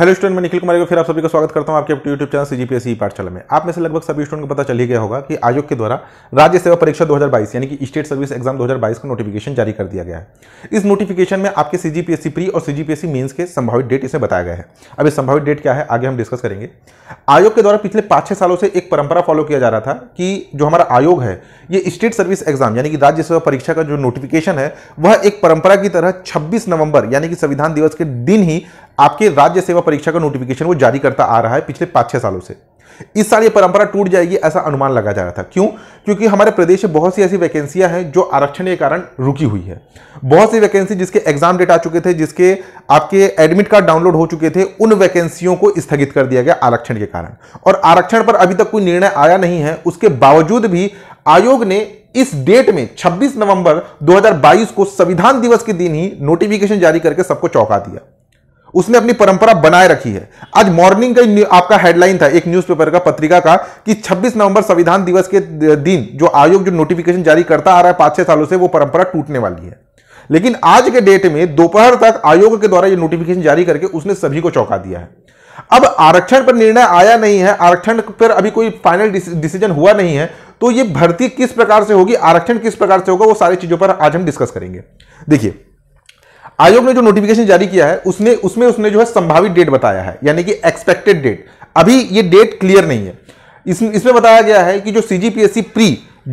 hello student मैं निखिल कुमार को फिर आप सभी का स्वागत करता हूं आपके YouTube channel C G P पाठशाला में आप में से लगभग सभी स्टूडेंट को पता चल ही गया होगा कि आयोग के द्वारा राज्य सेवा परीक्षा 2022 यानी कि स्टेट सर्विस एग्जाम 2022 का नोटिफिकेशन जारी कर दिया गया है इस नोटिफिकेशन में आपके सी प्री और सी जी के संभावित डेट इसे बताया गया है अब इस संभावित डेट क्या है आगे हम डिस्कस करेंगे आयोग के द्वारा पिछले पाँच छः सालों से एक परंपरा फॉलो किया जा रहा था कि जो हमारा आयोग है ये स्टेट सर्विस एग्जाम यानी कि राज्य सेवा परीक्षा का जो नोटिफिकेशन है वह एक परंपरा की तरह छब्बीस नवंबर यानी कि संविधान दिवस के दिन ही आपके राज्य सेवा परीक्षा का नोटिफिकेशन वो जारी करता आ रहा है पिछले पाँच छः सालों से इस साल ये परंपरा टूट जाएगी ऐसा अनुमान लगा जा रहा था क्यों क्योंकि हमारे प्रदेश में बहुत सी ऐसी वैकेंसियां हैं जो आरक्षण के कारण रुकी हुई है बहुत सी वैकेंसी जिसके एग्जाम डेट आ चुके थे जिसके आपके एडमिट कार्ड डाउनलोड हो चुके थे उन वैकेंसियों को स्थगित कर दिया गया आरक्षण के कारण और आरक्षण पर अभी तक कोई निर्णय आया नहीं है उसके बावजूद भी आयोग ने इस डेट में 26 नवंबर 2022 को संविधान दिवस के दिन ही नोटिफिकेशन जारी करके सबको चौंका दिया उसने अपनी परंपरा बनाए रखी है आज मॉर्निंग का आपका हेडलाइन था एक न्यूज़पेपर का पत्रिका का कि 26 नवंबर संविधान दिवस के दिन जो आयोग जो नोटिफिकेशन जारी करता आ रहा है पांच छह सालों से वो परंपरा टूटने वाली है लेकिन आज के डेट में दोपहर तक आयोग के द्वारा ये नोटिफिकेशन जारी करके उसने सभी को चौंका दिया है अब आरक्षण पर निर्णय आया नहीं है आरक्षण पर अभी कोई फाइनल डिसीजन हुआ नहीं है तो ये भर्ती किस प्रकार से होगी आरक्षण किस प्रकार से होगा वो सारी चीज़ों पर आज हम डिस्कस करेंगे देखिए आयोग ने जो नोटिफिकेशन जारी किया है उसने उसमें उसने जो है संभावित डेट बताया है यानी कि एक्सपेक्टेड डेट अभी ये डेट क्लियर नहीं है इसमें बताया गया है कि जो सी प्री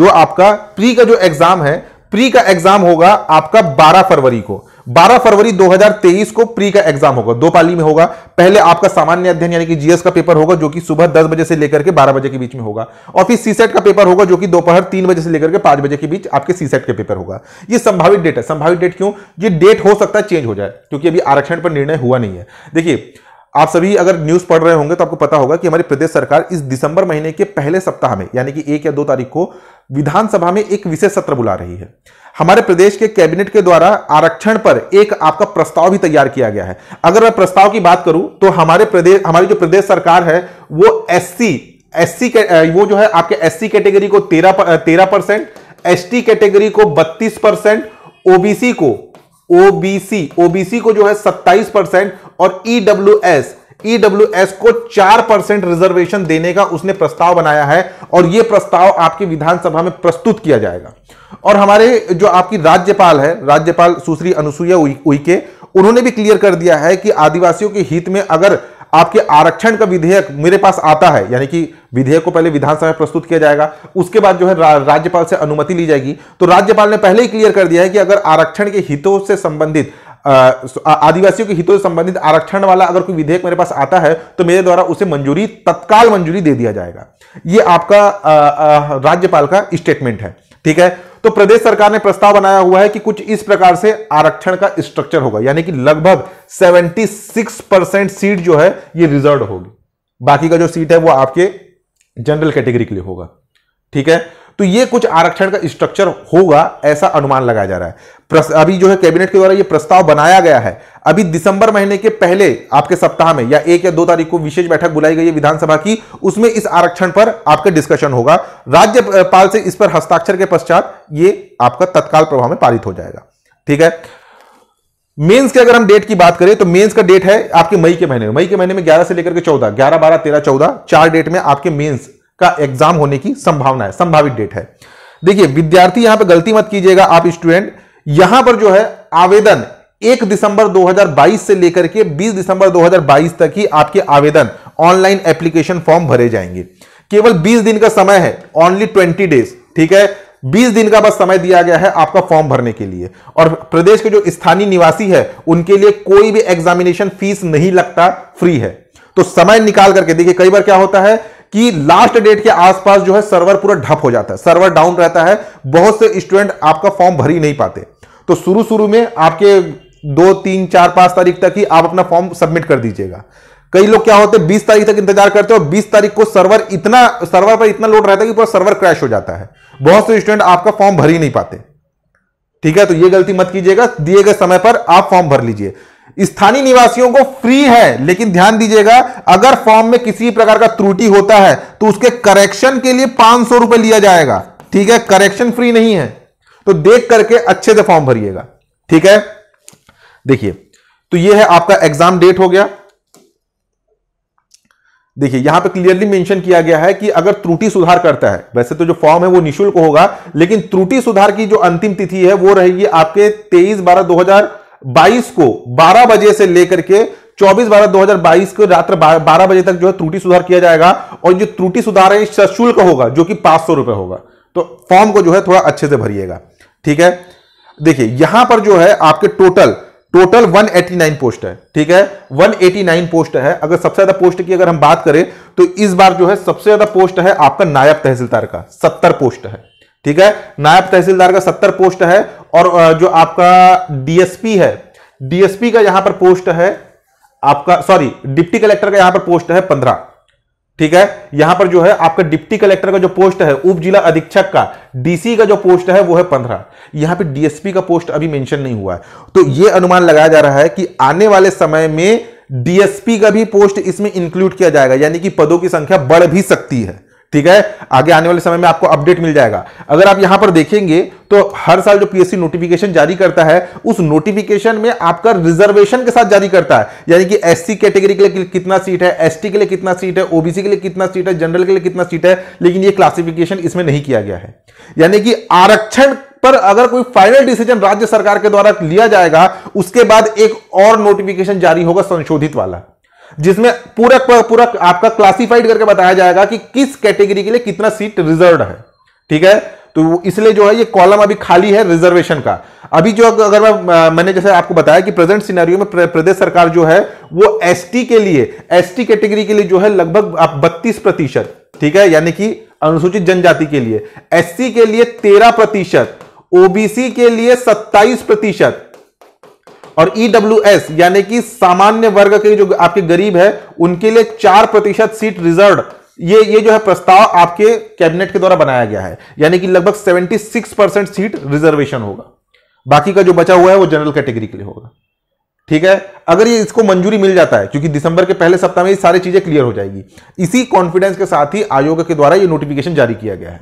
जो आपका प्री का जो एग्जाम है प्री का एग्जाम होगा आपका 12 फरवरी को 12 फरवरी 2023 को प्री का एग्जाम होगा दो पाली में होगा पहले आपका सामान्य अध्ययन यानी कि जीएस का पेपर होगा जो कि सुबह 10 बजे से लेकर के 12 बजे के बीच में होगा और फिर सीसेट का पेपर होगा जो कि दोपहर तीन बजे से लेकर के 5 बजे के बीच आपके सीसेट का पेपर होगा ये संभावित डेट है संभावित डेट क्यों ये डेट हो सकता है चेंज हो जाए क्योंकि अभी आरक्षण पर निर्णय हुआ नहीं है देखिए आप सभी अगर न्यूज़ पढ़ रहे होंगे तो आपको पता होगा कि हमारी प्रदेश सरकार इस दिसंबर महीने के पहले सप्ताह में यानी कि एक या दो तारीख को विधानसभा में एक विशेष सत्र बुला रही है हमारे प्रदेश के कैबिनेट के द्वारा आरक्षण पर एक आपका प्रस्ताव भी तैयार किया गया है अगर मैं प्रस्ताव की बात करूं तो हमारे प्रदेश हमारी जो प्रदेश सरकार है वो एससी एससी वो जो है आपके एससी कैटेगरी को तेरह तेरह परसेंट एस कैटेगरी को बत्तीस परसेंट ओबीसी को ओबीसी ओबीसी को जो है 27 परसेंट और ईडब्ल्यू एस ईडब्ल्यूएस को चार परसेंट रिजर्वेशन देने का उसने प्रस्ताव बनाया है और यह प्रस्ताव आपकी विधानसभा में प्रस्तुत किया जाएगा और हमारे जो आपकी राज्यपाल है राज्यपाल सुश्री अनुसुईया उइके उन्होंने भी क्लियर कर दिया है कि आदिवासियों के हित में अगर आपके आरक्षण का विधेयक मेरे पास आता है यानी कि विधेयक को पहले विधानसभा प्रस्तुत किया जाएगा उसके बाद जो है रा, राज्यपाल से अनुमति ली जाएगी तो राज्यपाल ने पहले ही क्लियर कर दिया है कि अगर आरक्षण के हितों से संबंधित आदिवासियों के हितों से संबंधित आरक्षण वाला अगर कोई विधेयक मेरे पास आता है तो मेरे द्वारा उसे मंजूरी तत्काल मंजूरी दे दिया जाएगा ये आपका राज्यपाल का स्टेटमेंट है ठीक है तो प्रदेश सरकार ने प्रस्ताव बनाया हुआ है कि कुछ इस प्रकार से आरक्षण का स्ट्रक्चर होगा यानी कि लगभग 76 परसेंट सीट जो है ये रिजर्व होगी बाकी का जो सीट है वो आपके जनरल कैटेगरी के लिए होगा ठीक है तो ये कुछ आरक्षण का स्ट्रक्चर होगा ऐसा अनुमान लगाया जा रहा है अभी जो है कैबिनेट के द्वारा ये प्रस्ताव बनाया गया है अभी दिसंबर महीने के पहले आपके सप्ताह में या एक या दो तारीख को विशेष बैठक बुलाई गई है विधानसभा की उसमें इस आरक्षण पर आपका डिस्कशन होगा राज्यपाल से इस पर हस्ताक्षर के पश्चात ये आपका तत्काल प्रभाव में पारित हो जाएगा ठीक है मेंस के अगर हम डेट की बात करें तो मेंस का डेट है आपके मई के महीने में मई के महीने में 11 से लेकर के 14 11 12 13 14 चार डेट में आपके मेंस का एग्जाम होने की संभावना है संभावित डेट है देखिए विद्यार्थी यहां पर गलती मत कीजिएगा आप स्टूडेंट यहां पर जो है आवेदन एक दिसंबर 2022 से लेकर के 20 दिसंबर 2022 तक ही आपके आवेदन ऑनलाइन एप्लीकेशन फॉर्म भरे जाएंगे केवल 20 दिन का समय है ओनली 20 डेज ठीक है 20 दिन का बस समय दिया गया है आपका फॉर्म भरने के लिए और प्रदेश के जो स्थानीय निवासी है उनके लिए कोई भी एग्जामिनेशन फीस नहीं लगता फ्री है तो समय निकाल करके देखिए कई बार क्या होता है कि लास्ट डेट के आसपास जो है सर्वर पूरा ढप हो जाता है सर्वर डाउन रहता है बहुत से स्टूडेंट आपका फॉर्म भर ही नहीं पाते तो शुरू शुरू में आपके दो तीन चार पांच तारीख तक ही आप अपना फॉर्म सबमिट कर दीजिएगा कई लोग क्या होते हैं बीस तारीख तक इंतजार करते हो बीस तारीख को सर्वर इतना सर्वर पर इतना लोड रहता है कि पूरा सर्वर क्रैश हो जाता है बहुत से स्टूडेंट आपका फॉर्म भर ही नहीं पाते ठीक है तो ये गलती मत कीजिएगा दिए गए समय पर आप फॉर्म भर लीजिए स्थानीय निवासियों को फ्री है लेकिन ध्यान दीजिएगा अगर फॉर्म में किसी प्रकार का त्रुटि होता है तो उसके करेक्शन के लिए पांच सौ रुपए लिया जाएगा ठीक है करेक्शन फ्री नहीं है तो देख करके अच्छे से फॉर्म भरिएगा ठीक है देखिए तो ये है आपका एग्जाम डेट हो गया देखिए यहां पे क्लियरली मेंशन किया गया है कि अगर त्रुटि सुधार करता है वैसे तो जो फॉर्म है वो निशुल्क होगा लेकिन त्रुटि सुधार की जो अंतिम तिथि है वो रहेगी आपके तेईस बारह दो हजार बाईस को 12 बजे से लेकर के 24 बारह 2022 को रात्र 12 बजे तक जो है त्रुटि सुधार किया जाएगा और जो त्रुटि सुधार है सशुल्क होगा जो कि पांच सौ रुपए होगा तो फॉर्म को जो है थोड़ा अच्छे से भरिएगा ठीक है देखिए यहां पर जो है आपके टोटल टोटल 189 पोस्ट है ठीक है 189 पोस्ट है अगर सबसे ज्यादा पोस्ट की अगर हम बात करें तो इस बार जो है सबसे ज्यादा पोस्ट है आपका नायब तहसीलदार का 70 पोस्ट है ठीक है नायब तहसीलदार का सत्तर पोस्ट है और जो आपका डीएसपी है डीएसपी का यहां पर पोस्ट है आपका सॉरी डिप्टी कलेक्टर का यहां पर पोस्ट है पंद्रह ठीक है यहां पर जो है आपका डिप्टी कलेक्टर का जो पोस्ट है उप जिला अधीक्षक का डीसी का जो पोस्ट है वो है पंद्रह यहां पे डीएसपी का पोस्ट अभी मेंशन नहीं हुआ है तो ये अनुमान लगाया जा रहा है कि आने वाले समय में डीएसपी का भी पोस्ट इसमें इंक्लूड किया जाएगा यानी कि पदों की संख्या बढ़ भी सकती है ठीक है आगे आने वाले समय में आपको अपडेट मिल जाएगा अगर आप यहां पर देखेंगे तो हर साल जो पीएससी नोटिफिकेशन जारी करता है उस नोटिफिकेशन में आपका रिजर्वेशन के साथ जारी करता है यानी कि एससी कैटेगरी के लिए कितना सीट है एसटी के लिए कितना सीट है ओबीसी के लिए कितना सीट है जनरल के लिए कितना सीट है लेकिन यह क्लासिफिकेशन इसमें नहीं किया गया है यानी कि आरक्षण पर अगर कोई फाइनल डिसीजन राज्य सरकार के द्वारा लिया जाएगा उसके बाद एक और नोटिफिकेशन जारी होगा संशोधित वाला जिसमें पूरा पूरा आपका क्लासिफाइड करके बताया जाएगा कि किस कैटेगरी के लिए कितना सीट रिजर्व है ठीक है तो इसलिए जो है ये कॉलम अभी खाली है रिजर्वेशन का अभी जो अगर मैं मैंने जैसे आपको बताया कि प्रेजेंट सिनेरियो में प्रदेश सरकार जो है वो एसटी के लिए एसटी कैटेगरी के लिए जो है लगभग आप बत्तीस प्रतिशत ठीक है यानी कि अनुसूचित जनजाति के लिए एससी के लिए तेरह प्रतिशत ओबीसी के लिए सत्ताईस प्रतिशत और एस e यानी कि सामान्य वर्ग के जो आपके गरीब है उनके लिए चार प्रतिशत सीट रिजर्व ये ये जो है प्रस्ताव आपके कैबिनेट के द्वारा बनाया गया है यानी कि लगभग 76 परसेंट सीट रिजर्वेशन होगा बाकी का जो बचा हुआ है वो जनरल कैटेगरी के लिए होगा ठीक है अगर ये इसको मंजूरी मिल जाता है क्योंकि दिसंबर के पहले सप्ताह में ये सारी चीजें क्लियर हो जाएगी इसी कॉन्फिडेंस के साथ ही आयोग के द्वारा ये नोटिफिकेशन जारी किया गया है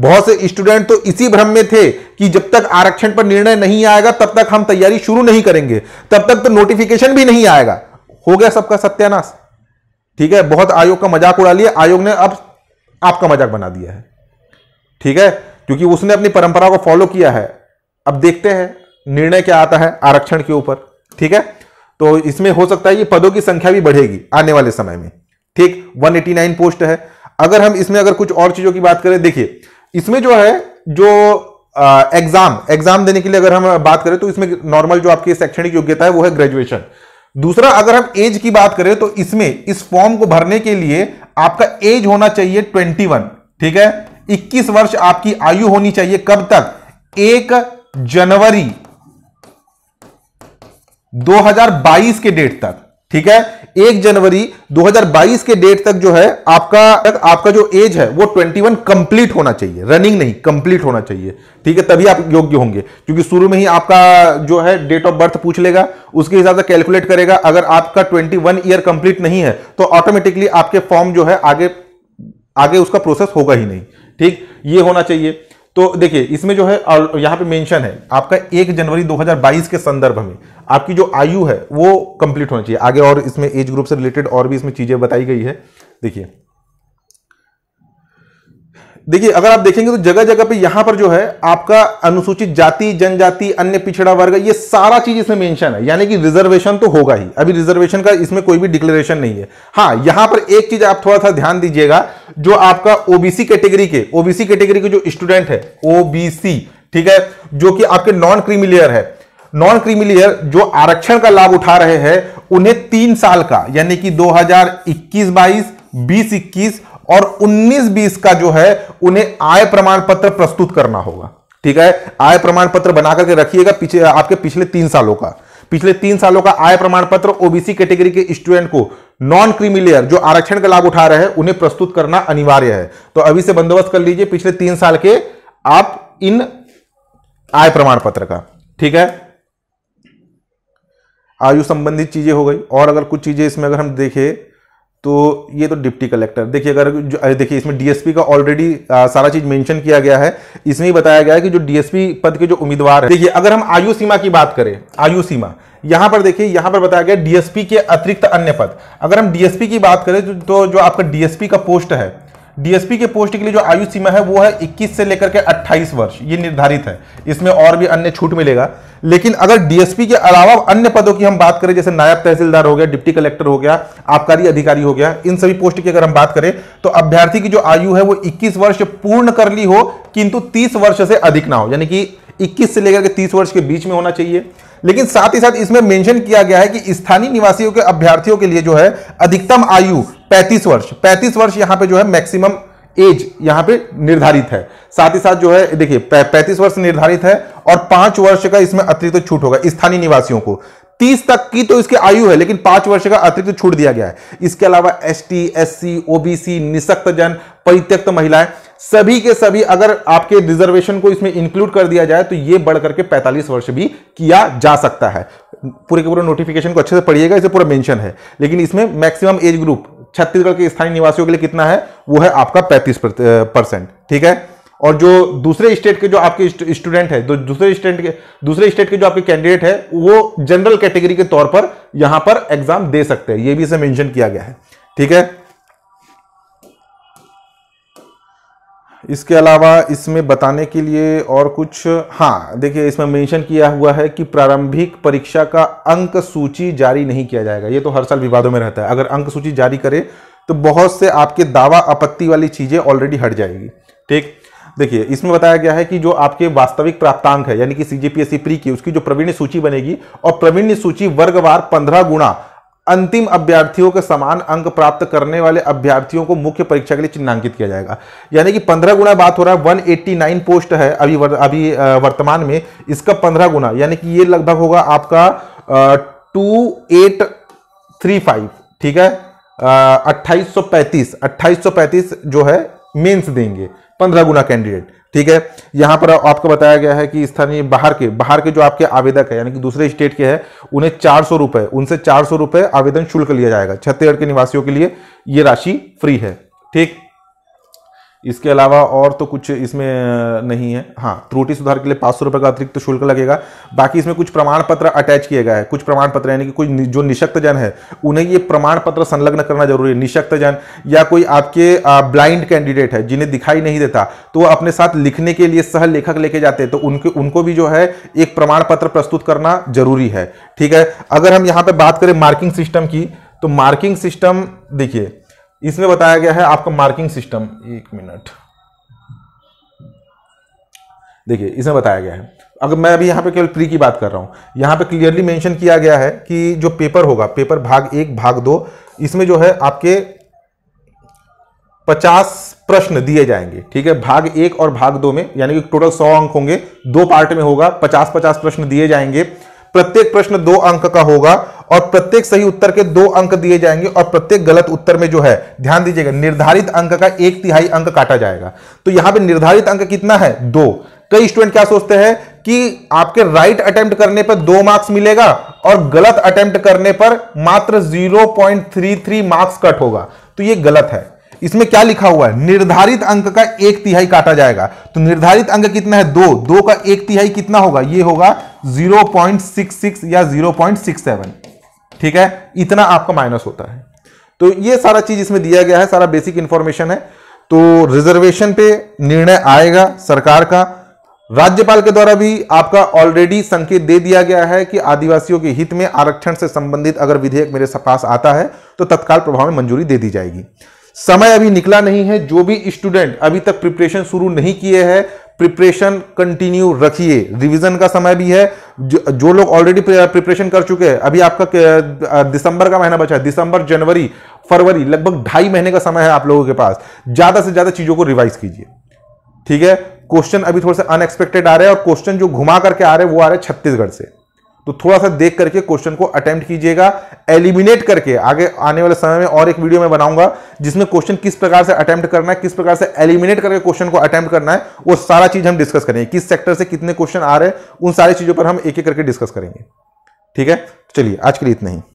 बहुत से स्टूडेंट तो इसी भ्रम में थे कि जब तक आरक्षण पर निर्णय नहीं आएगा तब तक हम तैयारी शुरू नहीं करेंगे तब तक तो नोटिफिकेशन भी नहीं आएगा हो गया सबका सत्यानाश ठीक है बहुत आयोग का मजाक उड़ा लिया आयोग ने अब आपका मजाक बना दिया है ठीक है क्योंकि उसने अपनी परंपरा को फॉलो किया है अब देखते हैं निर्णय क्या आता है आरक्षण के ऊपर ठीक है तो इसमें हो सकता है ये पदों की संख्या भी बढ़ेगी आने वाले समय में ठीक 189 पोस्ट है अगर हम इसमें अगर कुछ और चीजों की बात करें देखिए इसमें जो है जो एग्जाम एग्जाम देने के लिए अगर हम बात करें तो इसमें नॉर्मल जो आपकी शैक्षणिक योग्यता है वो है ग्रेजुएशन दूसरा अगर हम एज की बात करें तो इसमें इस फॉर्म को भरने के लिए आपका एज होना चाहिए 21 ठीक है 21 वर्ष आपकी आयु होनी चाहिए कब तक एक जनवरी 2022 के डेट तक ठीक है एक जनवरी 2022 के डेट तक जो है आपका तक आपका जो एज है वो 21 कंप्लीट होना चाहिए रनिंग नहीं कंप्लीट होना चाहिए ठीक है तभी आप योग्य होंगे क्योंकि शुरू में ही आपका जो है डेट ऑफ बर्थ पूछ लेगा उसके हिसाब से कैलकुलेट करेगा अगर आपका 21 ईयर कंप्लीट नहीं है तो ऑटोमेटिकली आपके फॉर्म जो है आगे आगे उसका प्रोसेस होगा ही नहीं ठीक ये होना चाहिए तो देखिए इसमें जो है और यहाँ पे मेंशन है आपका एक जनवरी 2022 के संदर्भ में आपकी जो आयु है वो कंप्लीट होना चाहिए आगे और इसमें एज ग्रुप से रिलेटेड और भी इसमें चीज़ें बताई गई है देखिए देखिए अगर आप देखेंगे तो जगह जगह पे यहां पर जो है आपका अनुसूचित जाति जनजाति अन्य पिछड़ा वर्ग ये सारा चीज इसमें मेंशन है यानी कि रिजर्वेशन तो होगा ही अभी रिजर्वेशन का इसमें कोई भी डिक्लेरेशन नहीं है हाँ यहां पर एक चीज आप थोड़ा सा ध्यान दीजिएगा जो आपका ओबीसी कैटेगरी के ओबीसी कैटेगरी के जो स्टूडेंट है ओबीसी ठीक है जो कि आपके नॉन क्रीमिलियर है नॉन क्रीमिलियर जो आरक्षण का लाभ उठा रहे हैं उन्हें तीन साल का यानी कि 2021-22, 2021 और 19-20 का जो है उन्हें आय प्रमाण पत्र प्रस्तुत करना होगा ठीक है आय प्रमाण पत्र बना करके रखिएगा पीछे आपके पिछले तीन सालों का पिछले तीन सालों का आय प्रमाण पत्र ओबीसी कैटेगरी के, स्टूडेंट को नॉन क्रिमिलियर जो आरक्षण का लाभ उठा रहे हैं उन्हें प्रस्तुत करना अनिवार्य है तो अभी से बंदोबस्त कर लीजिए पिछले तीन साल के आप इन आय प्रमाण पत्र का ठीक है आयु संबंधित चीजें हो गई और अगर कुछ चीजें इसमें अगर हम देखें तो ये तो डिप्टी कलेक्टर देखिए अगर जो देखिए इसमें डीएसपी का ऑलरेडी सारा चीज मेंशन किया गया है इसमें ही बताया गया है कि जो डीएसपी पद के जो उम्मीदवार है देखिए अगर हम आयु सीमा की बात करें आयु सीमा यहां पर देखिए यहां पर बताया गया डीएसपी के अतिरिक्त अन्य पद अगर हम डीएसपी की बात करें तो, तो जो आपका डीएसपी का पोस्ट है डीएसपी के पोस्ट के लिए जो आयु सीमा है वो है 21 से लेकर के 28 वर्ष ये निर्धारित है इसमें और भी अन्य छूट मिलेगा लेकिन अगर डीएसपी के अलावा अन्य पदों की हम बात करें जैसे नायब तहसीलदार हो गया डिप्टी कलेक्टर हो गया आबकारी अधिकारी हो गया इन सभी पोस्ट की अगर हम बात करें तो अभ्यर्थी की जो आयु है वो 21 वर्ष पूर्ण कर ली हो किंतु 30 वर्ष से अधिक ना हो यानी कि 21 से लेकर के 30 वर्ष के बीच में होना चाहिए लेकिन साथ ही साथ इसमें मेंशन किया गया है कि स्थानीय निवासियों के अभ्यर्थियों के लिए जो है अधिकतम आयु 35 वर्ष 35 वर्ष यहां पे जो है मैक्सिमम एज यहां पे निर्धारित है साथ ही साथ जो है देखिए पैंतीस वर्ष निर्धारित है और पांच वर्ष का इसमें अतिरिक्त तो छूट होगा स्थानीय निवासियों को तीस तक की तो इसकी आयु है लेकिन पांच वर्ष का अतिरिक्त तो छूट दिया गया है इसके अलावा S T S C OBC निशक्त जन परित्यक्त महिलाएं सभी के सभी अगर आपके रिजर्वेशन को इसमें इंक्लूड कर दिया जाए तो यह बढ़ करके 45 वर्ष भी किया जा सकता है पूरे के पूरे नोटिफिकेशन को अच्छे से पढ़िएगा इसे पूरा मेंशन है लेकिन इसमें मैक्सिमम एज ग्रुप छत्तीसगढ़ के स्थानीय निवासियों के लिए कितना है वो है आपका पैंतीस परसेंट ठीक है और जो दूसरे स्टेट के जो आपके स्टूडेंट है जो दूसरे स्टेट के दूसरे स्टेट के जो आपके कैंडिडेट है वो जनरल कैटेगरी के तौर पर यहां पर एग्जाम दे सकते हैं ये भी इसे मेंशन किया गया है ठीक है इसके अलावा इसमें बताने के लिए और कुछ हाँ देखिए इसमें मेंशन किया हुआ है कि प्रारंभिक परीक्षा का अंक सूची जारी नहीं किया जाएगा ये तो हर साल विवादों में रहता है अगर अंक सूची जारी करे तो बहुत से आपके दावा आपत्ति वाली चीज़ें ऑलरेडी हट जाएगी ठीक देखिए इसमें बताया गया है कि जो आपके वास्तविक प्राप्तांक है यानी कि सी प्री की उसकी जो प्रवीण सूची बनेगी और प्रवीण सूची वर्गवार पंद्रह गुणा अंतिम अभ्यर्थियों के समान अंक प्राप्त करने वाले अभ्यर्थियों को मुख्य परीक्षा के लिए चिन्हांकित किया जाएगा यानी कि 15 गुना बात हो रहा है 189 पोस्ट है अभी वर, अभी वर्तमान में इसका 15 गुना यानी कि ये लगभग होगा आपका टू एट थ्री फाइव ठीक है अट्ठाईस सौ पैंतीस जो है मेंस देंगे पंद्रह गुना कैंडिडेट ठीक है यहाँ पर आपको बताया गया है कि स्थानीय बाहर के बाहर के जो आपके आवेदक है यानी कि दूसरे स्टेट के हैं उन्हें चार सौ रुपये उनसे चार सौ रुपये आवेदन शुल्क लिया जाएगा छत्तीसगढ़ के निवासियों के लिए ये राशि फ्री है ठीक इसके अलावा और तो कुछ इसमें नहीं है हाँ त्रुटि सुधार के लिए पाँच सौ रुपये का अतिरिक्त तो शुल्क लगेगा बाकी इसमें कुछ प्रमाण पत्र अटैच किया गया है कुछ प्रमाण पत्र यानी कि कुछ जो निशक्तजन है उन्हें ये प्रमाण पत्र संलग्न करना जरूरी है निशक्तजन या कोई आपके ब्लाइंड कैंडिडेट है जिन्हें दिखाई नहीं देता तो वो अपने साथ लिखने के लिए सह लेखक लेके जाते हैं तो उनके उनको भी जो है एक प्रमाण पत्र प्रस्तुत करना जरूरी है ठीक है अगर हम यहाँ पर बात करें मार्किंग सिस्टम की तो मार्किंग सिस्टम देखिए इसमें बताया गया है आपका मार्किंग सिस्टम एक मिनट देखिए इसमें बताया गया है अगर मैं अभी यहाँ पे केवल प्री की बात कर रहा हूँ यहाँ पे क्लियरली मेंशन किया गया है कि जो पेपर होगा पेपर भाग एक भाग दो इसमें जो है आपके पचास प्रश्न दिए जाएंगे ठीक है भाग एक और भाग दो में यानी कि टोटल सौ अंक होंगे दो पार्ट में होगा पचास पचास प्रश्न दिए जाएंगे प्रत्येक प्रश्न दो अंक का होगा और प्रत्येक सही उत्तर के दो अंक दिए जाएंगे और प्रत्येक गलत उत्तर में जो है ध्यान दीजिएगा निर्धारित अंक का एक तिहाई अंक काटा जाएगा तो यहां पे निर्धारित अंक कितना है दो कई स्टूडेंट क्या सोचते हैं कि आपके राइट अटेम्प्ट करने पर दो मार्क्स मिलेगा और गलत अटेम्प्ट करने पर मात्र 0.33 मार्क्स कट होगा तो ये गलत है इसमें क्या लिखा हुआ है निर्धारित अंक का एक तिहाई काटा जाएगा तो निर्धारित अंक कितना है दो दो का एक तिहाई कितना होगा ये होगा 0.66 या 0.67 ठीक है इतना आपका माइनस होता है तो ये सारा चीज इसमें दिया गया है सारा बेसिक इंफॉर्मेशन है तो रिजर्वेशन पे निर्णय आएगा सरकार का राज्यपाल के द्वारा भी आपका ऑलरेडी संकेत दे दिया गया है कि आदिवासियों के हित में आरक्षण से संबंधित अगर विधेयक मेरे पास आता है तो तत्काल प्रभाव में मंजूरी दे दी जाएगी समय अभी निकला नहीं है जो भी स्टूडेंट अभी तक प्रिपरेशन शुरू नहीं किए हैं प्रिपरेशन कंटिन्यू रखिए रिवीजन का समय भी है जो, जो लोग ऑलरेडी प्रिपरेशन कर चुके हैं अभी आपका दिसंबर का महीना बचा है दिसंबर जनवरी फरवरी लगभग ढाई महीने का समय है आप लोगों के पास ज़्यादा से ज़्यादा चीज़ों को रिवाइज कीजिए ठीक है क्वेश्चन अभी थोड़े से अनएक्सपेक्टेड आ रहे हैं और क्वेश्चन जो घुमा करके आ रहे हैं वो आ रहे हैं छत्तीसगढ़ से तो थोड़ा सा देख करके क्वेश्चन को अटेम्प्ट कीजिएगा एलिमिनेट करके आगे आने वाले समय में और एक वीडियो में बनाऊंगा जिसमें क्वेश्चन किस प्रकार से अटेम्प्ट करना है किस प्रकार से एलिमिनेट करके क्वेश्चन को अटेम्प्ट करना है वो सारा चीज हम डिस्कस करेंगे किस सेक्टर से कितने क्वेश्चन आ रहे हैं उन सारी चीजों पर हम एक एक करके डिस्कस करेंगे ठीक है चलिए आज के लिए इतना ही